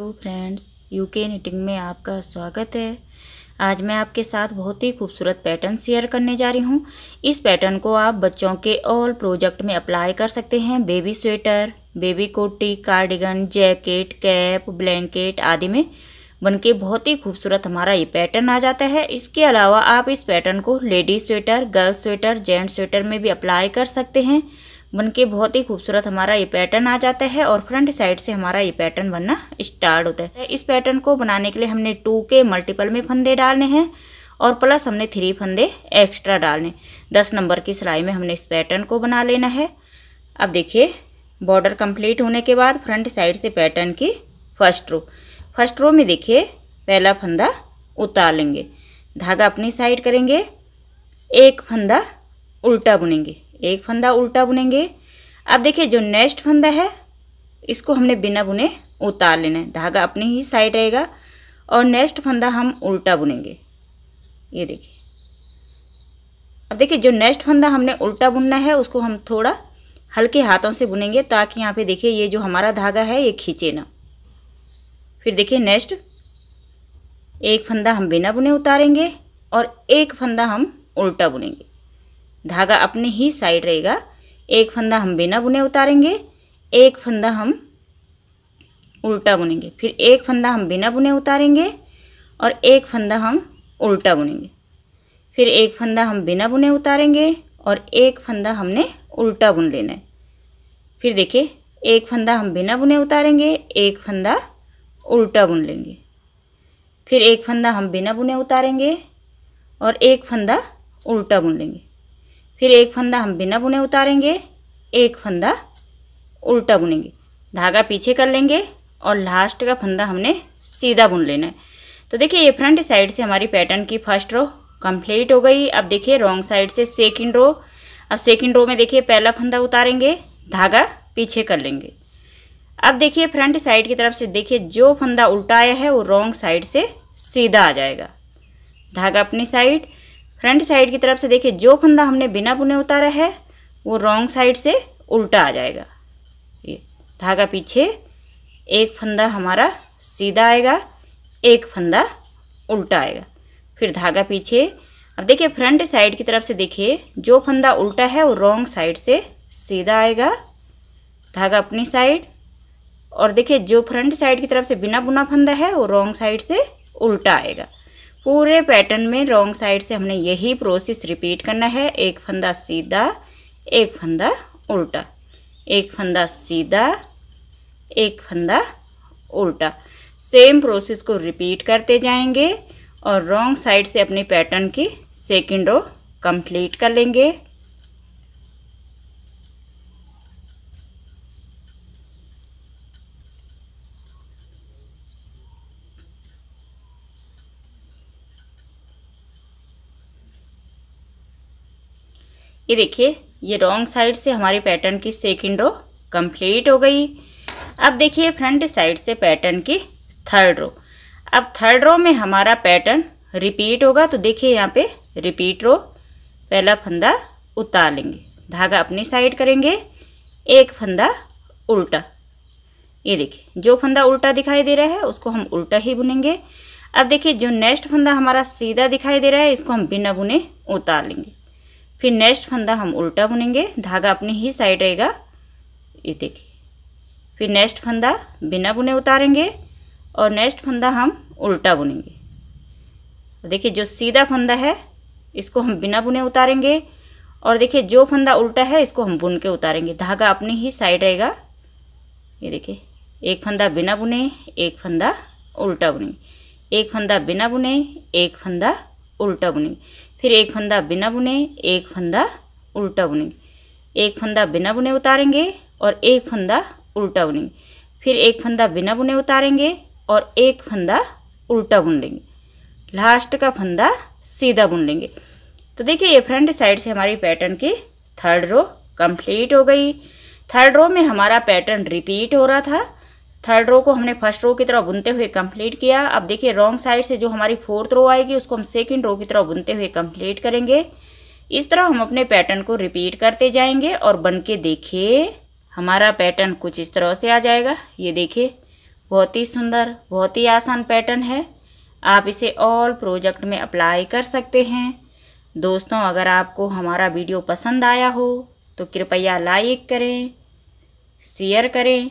hello तो friends UK knitting में आपका स्वागत है आज मैं आपके साथ बहुत ही खूबसूरत पैटर्न शेयर करने जा रही हूँ इस पैटर्न को आप बच्चों के ऑल प्रोजेक्ट में अप्लाई कर सकते हैं बेबी स्वेटर बेबी कोटी कार्डिगन जैकेट कैप ब्लैंकेट आदि में बनके बहुत ही खूबसूरत हमारा ये पैटर्न आ जाता है इसके अलावा आप इस पैटर्न को ladies sweater girls sweater gents sweater में भी अप्लाई कर सकते हैं बनके बहुत ही खूबसूरत हमारा ये पैटर्न आ जाता है और फ्रंट साइड से हमारा ये पैटर्न बनना स्टार्ट होता है इस पैटर्न को बनाने के लिए हमने टू के मल्टीपल में फंदे डालने हैं और प्लस हमने थ्री फंदे एक्स्ट्रा डालने दस नंबर की सिलाई में हमने इस पैटर्न को बना लेना है अब देखिए बॉर्डर कंप्लीट होने के बाद फ्रंट साइड से पैटर्न की फर्स्ट रो फर्स्ट रो में देखिए पहला फंदा उतार लेंगे धागा अपनी साइड करेंगे एक फंदा उल्टा बुनेंगे एक फंदा उल्टा बुनेंगे अब देखिए जो नेक्स्ट फंदा है इसको हमने बिना बुने उतार लेना है धागा अपनी ही साइड रहेगा और नेक्स्ट फंदा हम उल्टा बुनेंगे ये देखिए अब देखिए जो नेक्स्ट फंदा हमने उल्टा बुनना है उसको हम थोड़ा हल्के हाथों से बुनेंगे ताकि यहाँ पे देखिए ये जो हमारा धागा है ये खींचे ना फिर देखिए नेक्स्ट एक फंदा हम बिना बुने उतारेंगे और एक फंदा हम उल्टा बुनेंगे धागा अपने ही साइड रहेगा एक फंदा हम बिना बुने उतारेंगे एक फंदा हम उल्टा बुनेंगे फिर एक फंदा हम बिना बुने उतारेंगे और एक फंदा हम उल्टा बुनेंगे फिर एक फंदा हम बिना बुने उतारेंगे और एक फंदा हमने उल्टा बुन लेना है फिर देखिए एक फंदा हम बिना बुने उतारेंगे एक फंदा उल्टा बुन लेंगे फिर एक फंदा हम बिना बुने उतारेंगे और एक फंदा उल्टा बुन लेंगे फिर एक फंदा हम बिना बुने उतारेंगे एक फंदा उल्टा बुनेंगे धागा पीछे कर लेंगे और लास्ट का फंदा हमने सीधा बुन लेना है तो देखिए ये फ्रंट साइड से हमारी पैटर्न की फर्स्ट रो कंप्लीट हो गई अब देखिए रॉन्ग साइड से सेकंड रो अब सेकंड रो में देखिए पहला फंदा उतारेंगे धागा पीछे कर लेंगे अब देखिए फ्रंट साइड की तरफ से देखिए जो फंदा उल्टा आया है वो रॉन्ग साइड से सीधा आ जाएगा धागा अपनी साइड फ्रंट साइड की तरफ से देखिए जो फंदा हमने बिना बुने उतारा है वो रॉन्ग साइड से उल्टा आ जाएगा ये धागा पीछे एक फंदा हमारा सीधा आएगा एक फंदा उल्टा आएगा फिर धागा पीछे अब देखिए फ्रंट साइड की तरफ से देखिए जो फंदा उल्टा है वो रॉन्ग साइड से सीधा आएगा धागा अपनी साइड और देखिए जो फ्रंट साइड की तरफ से बिना बुना फंदा है वो रॉन्ग साइड से उल्टा आएगा पूरे पैटर्न में रॉन्ग साइड से हमने यही प्रोसेस रिपीट करना है एक फंदा सीधा एक फंदा उल्टा एक फंदा सीधा एक फंदा उल्टा सेम प्रोसेस को रिपीट करते जाएंगे और रॉन्ग साइड से अपने पैटर्न की सेकेंड रो कंप्लीट कर लेंगे ये देखिए ये रॉन्ग साइड से हमारी पैटर्न की सेकेंड रो कंप्लीट हो गई अब देखिए फ्रंट साइड से पैटर्न की थर्ड रो अब थर्ड रो में हमारा पैटर्न रिपीट होगा तो देखिए यहाँ पे रिपीट रो पहला फंदा उतार लेंगे धागा अपनी साइड करेंगे एक फंदा उल्टा ये देखिए जो फंदा उल्टा दिखाई दे रहा है उसको हम उल्टा ही बुनेंगे अब देखिए जो नेक्स्ट फंदा हमारा सीधा दिखाई दे रहा है इसको हम बिना बुने उतार लेंगे फिर नेक्स्ट फंदा हम उल्टा बुनेंगे धागा अपनी ही साइड रहेगा ये देखिए फिर नेक्स्ट फंदा बिना बुने उतारेंगे और नेक्स्ट फंदा हम उल्टा बुनेंगे देखिए जो सीधा फंदा है इसको हम बिना बुने उतारेंगे और देखिए जो फंदा उल्टा है इसको हम बुन के उतारेंगे धागा अपनी ही साइड रहेगा ये देखिए एक फंदा बिना बुने एक फंदा उल्टा बुनेंगे एक फंदा बिना बुने एक फंदा उल्टा बुनेंगे फिर एक फंदा बिना बुने एक फंदा उल्टा बुनेंगे एक फंदा बिना बुने उतारेंगे और एक फंदा उल्टा बुनेंगे फिर एक फंदा बिना बुने उतारेंगे और एक फंदा उल्टा बुन लेंगे लास्ट का फंदा सीधा बुन लेंगे तो देखिए ये फ्रंट साइड से हमारी पैटर्न की थर्ड रो कंप्लीट हो गई थर्ड रो में हमारा पैटर्न रिपीट हो रहा था थर्ड रो को हमने फर्स्ट रो की तरह बुनते हुए कंप्लीट किया अब देखिए रॉन्ग साइड से जो हमारी फोर्थ रो आएगी उसको हम सेकंड रो की तरह बुनते हुए कंप्लीट करेंगे इस तरह हम अपने पैटर्न को रिपीट करते जाएंगे और बन के देखिए हमारा पैटर्न कुछ इस तरह से आ जाएगा ये देखिए बहुत ही सुंदर बहुत ही आसान पैटर्न है आप इसे ऑल प्रोजेक्ट में अप्लाई कर सकते हैं दोस्तों अगर आपको हमारा वीडियो पसंद आया हो तो कृपया लाइक करें शेयर करें